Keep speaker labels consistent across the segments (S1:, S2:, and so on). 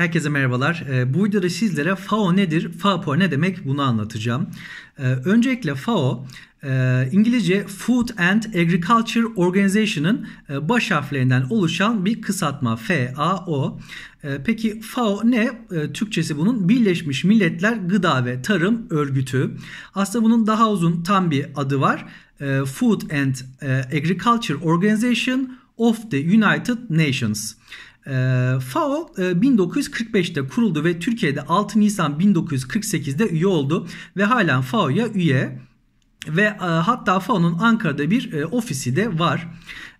S1: Herkese merhabalar. Ee, bu videoda sizlere FAO nedir, FAPO ne demek bunu anlatacağım. Ee, öncelikle FAO e, İngilizce Food and Agriculture Organization'ın e, baş harflerinden oluşan bir kısaltma FAO. Ee, peki FAO ne? Türkçesi bunun Birleşmiş Milletler Gıda ve Tarım Örgütü. Aslında bunun daha uzun tam bir adı var. Food and e, Agriculture Organization of the United Nations. Ee, FAO 1945'te e, kuruldu ve Türkiye'de 6 Nisan 1948'de üye oldu ve halen FAO'ya üye. Ve e, hatta FAO'nun Ankara'da bir e, ofisi de var.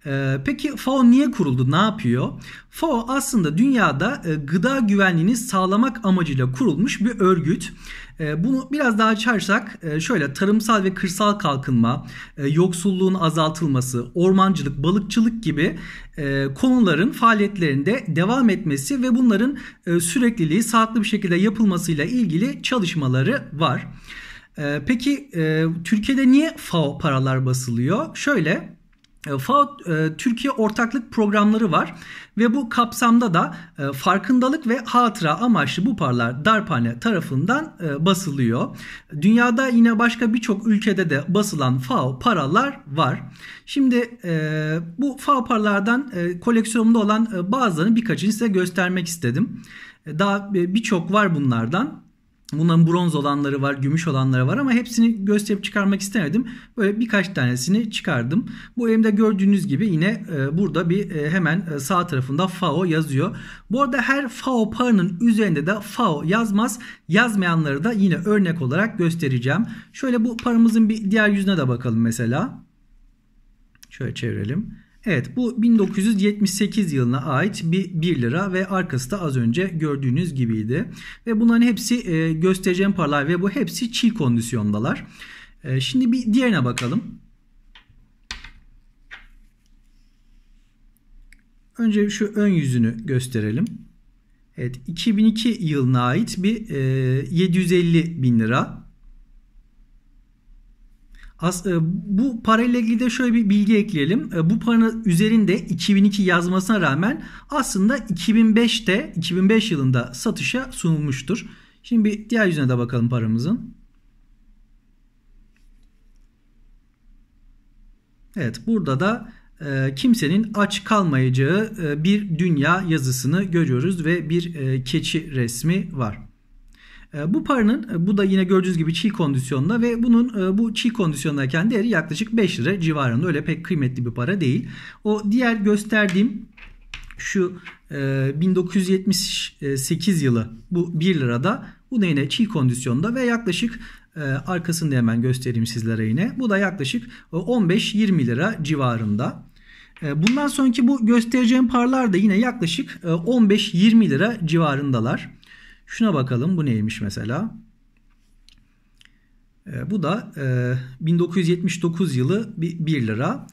S1: E, peki FAO niye kuruldu? Ne yapıyor? FAO aslında dünyada e, gıda güvenliğini sağlamak amacıyla kurulmuş bir örgüt. E, bunu biraz daha açarsak e, şöyle tarımsal ve kırsal kalkınma, e, yoksulluğun azaltılması, ormancılık, balıkçılık gibi e, konuların faaliyetlerinde devam etmesi ve bunların e, sürekliliği sağlıklı bir şekilde yapılmasıyla ilgili çalışmaları var. Ee, peki e, Türkiye'de niye FAO paralar basılıyor? Şöyle e, FAO e, Türkiye ortaklık programları var ve bu kapsamda da farkındalık ve hatıra amaçlı bu paralar darpane tarafından basılıyor. Dünyada yine başka birçok ülkede de basılan FAO paralar var. Şimdi bu FAO paralardan koleksiyonumda olan bazılarını birkaçını size göstermek istedim. Daha birçok var bunlardan. Bunların bronz olanları var, gümüş olanları var ama hepsini gösterip çıkarmak istemedim. Böyle birkaç tanesini çıkardım. Bu elimde gördüğünüz gibi yine e, burada bir e, hemen e, sağ tarafında FAO yazıyor. Bu arada her FAO paranın üzerinde de FAO yazmaz. Yazmayanları da yine örnek olarak göstereceğim. Şöyle bu paramızın bir diğer yüzüne de bakalım mesela. Şöyle çevirelim. Evet bu 1978 yılına ait bir 1 lira ve arkası da az önce gördüğünüz gibiydi. Ve bunların hepsi e, göstereceğim paralar ve bu hepsi çiğ kondisyondalar. E, şimdi bir diğerine bakalım. Önce şu ön yüzünü gösterelim. Evet 2002 yılına ait bir e, 750 bin lira As, e, bu parayla ilgili de şöyle bir bilgi ekleyelim. E, bu paranın üzerinde 2002 yazmasına rağmen aslında 2005'te 2005 yılında satışa sunulmuştur. Şimdi bir diğer yüzüne de bakalım paramızın. Evet burada da e, kimsenin aç kalmayacağı e, bir dünya yazısını görüyoruz ve bir e, keçi resmi var. Ee, bu paranın e, bu da yine gördüğünüz gibi çiğ kondisyonda ve bunun e, bu çiğ kondisyondayken değeri yaklaşık 5 lira civarında. Öyle pek kıymetli bir para değil. O diğer gösterdiğim şu 1978 e, yılı bu 1 lirada bu da yine çiğ kondisyonda ve yaklaşık arkasını da hemen göstereyim sizlere yine. Bu da yaklaşık 15-20 lira civarında. Bundan sonraki bu göstereceğim paralar da yine yaklaşık 15-20 lira civarındalar. Şuna bakalım bu neymiş mesela. Ee, bu da 1979 e, yılı 1 lira.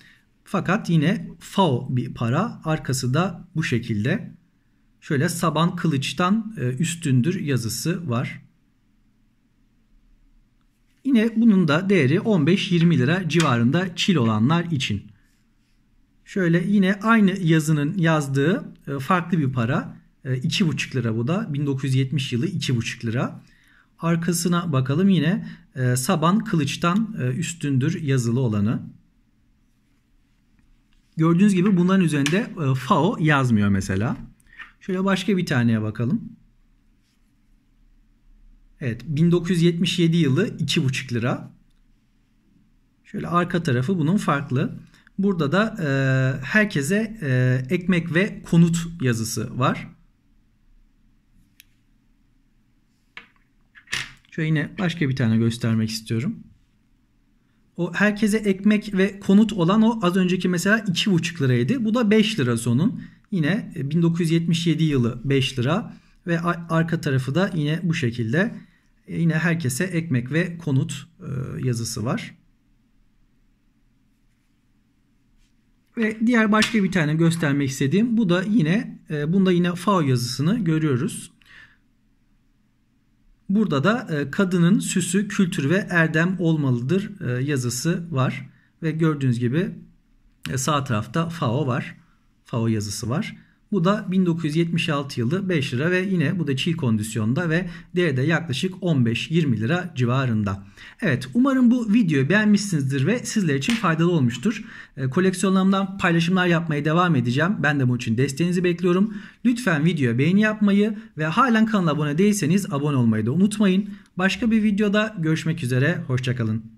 S1: Fakat yine FAO bir para. Arkası da bu şekilde. Şöyle Saban Kılıç'tan e, üstündür yazısı var. Yine bunun da değeri 15-20 lira civarında çil olanlar için. Şöyle yine aynı yazının yazdığı e, farklı bir para. 2,5 ee, lira bu da. 1970 yılı 2,5 lira. Arkasına bakalım yine ee, Saban kılıçtan e, üstündür yazılı olanı. Gördüğünüz gibi bunların üzerinde e, FAO yazmıyor mesela. Şöyle başka bir taneye bakalım. Evet 1977 yılı 2,5 lira. Şöyle arka tarafı bunun farklı. Burada da e, herkese e, ekmek ve konut yazısı var. Şöyle yine başka bir tane göstermek istiyorum. O herkese ekmek ve konut olan o az önceki mesela 2,5 liraydı. Bu da 5 lira sonun. Yine 1977 e, yılı 5 lira ve arka tarafı da yine bu şekilde. E, yine herkese ekmek ve konut e, yazısı var. Ve diğer başka bir tane göstermek istediğim bu da yine bunda yine FAO yazısını görüyoruz. Burada da e, kadının süsü kültür ve erdem olmalıdır e, yazısı var. Ve gördüğünüz gibi e, sağ tarafta FAO var. FAO yazısı var. Bu da 1976 yılı 5 lira ve yine bu da çiğ kondisyonda ve değeri de yaklaşık 15-20 lira civarında. Evet umarım bu videoyu beğenmişsinizdir ve sizler için faydalı olmuştur. E, koleksiyonlarımdan paylaşımlar yapmaya devam edeceğim. Ben de bunun için desteğinizi bekliyorum. Lütfen videoya beğeni yapmayı ve halen kanala abone değilseniz abone olmayı da unutmayın. Başka bir videoda görüşmek üzere. Hoşçakalın.